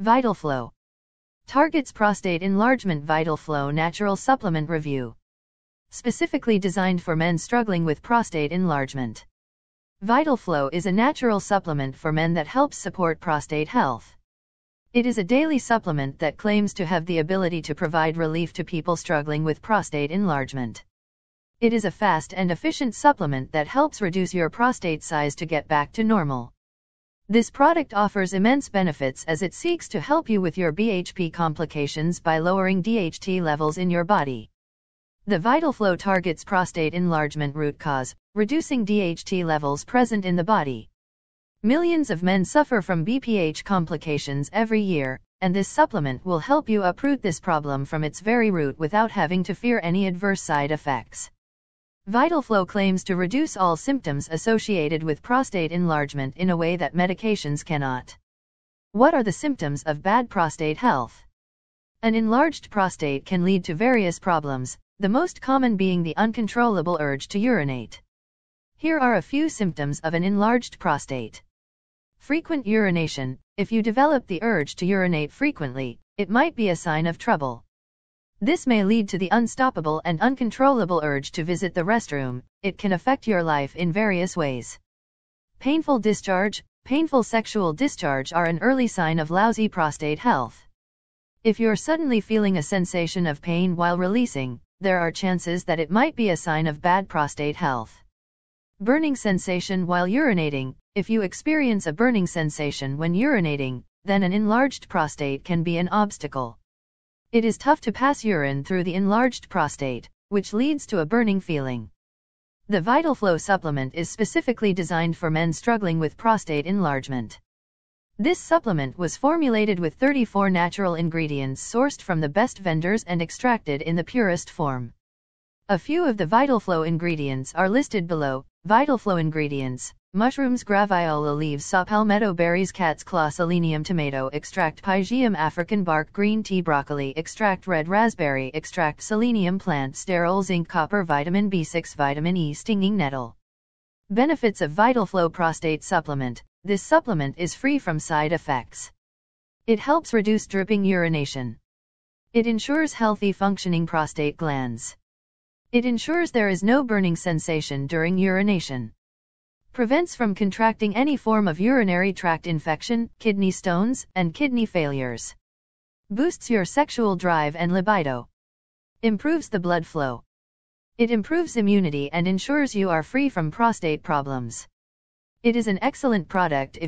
Vital Flow Targets prostate enlargement Vital Flow natural supplement review. Specifically designed for men struggling with prostate enlargement. Vital Flow is a natural supplement for men that helps support prostate health. It is a daily supplement that claims to have the ability to provide relief to people struggling with prostate enlargement. It is a fast and efficient supplement that helps reduce your prostate size to get back to normal. This product offers immense benefits as it seeks to help you with your BHP complications by lowering DHT levels in your body. The Vital Flow targets prostate enlargement root cause, reducing DHT levels present in the body. Millions of men suffer from BPH complications every year, and this supplement will help you uproot this problem from its very root without having to fear any adverse side effects. VitalFlow claims to reduce all symptoms associated with prostate enlargement in a way that medications cannot. What are the symptoms of bad prostate health? An enlarged prostate can lead to various problems, the most common being the uncontrollable urge to urinate. Here are a few symptoms of an enlarged prostate. Frequent urination, if you develop the urge to urinate frequently, it might be a sign of trouble. This may lead to the unstoppable and uncontrollable urge to visit the restroom, it can affect your life in various ways. Painful discharge, painful sexual discharge are an early sign of lousy prostate health. If you're suddenly feeling a sensation of pain while releasing, there are chances that it might be a sign of bad prostate health. Burning sensation while urinating, if you experience a burning sensation when urinating, then an enlarged prostate can be an obstacle. It is tough to pass urine through the enlarged prostate, which leads to a burning feeling. The Vital Flow supplement is specifically designed for men struggling with prostate enlargement. This supplement was formulated with 34 natural ingredients sourced from the best vendors and extracted in the purest form. A few of the Vital Flow ingredients are listed below, Vital Flow ingredients mushrooms, graviola leaves, saw palmetto berries, cat's claw, selenium, tomato extract, pygium, African bark, green tea, broccoli extract, red raspberry extract, selenium plant, sterile zinc, copper, vitamin B6, vitamin E, stinging nettle. Benefits of Vital Flow prostate supplement this supplement is free from side effects. It helps reduce dripping urination. It ensures healthy functioning prostate glands. It ensures there is no burning sensation during urination. Prevents from contracting any form of urinary tract infection, kidney stones, and kidney failures. Boosts your sexual drive and libido. Improves the blood flow. It improves immunity and ensures you are free from prostate problems. It is an excellent product if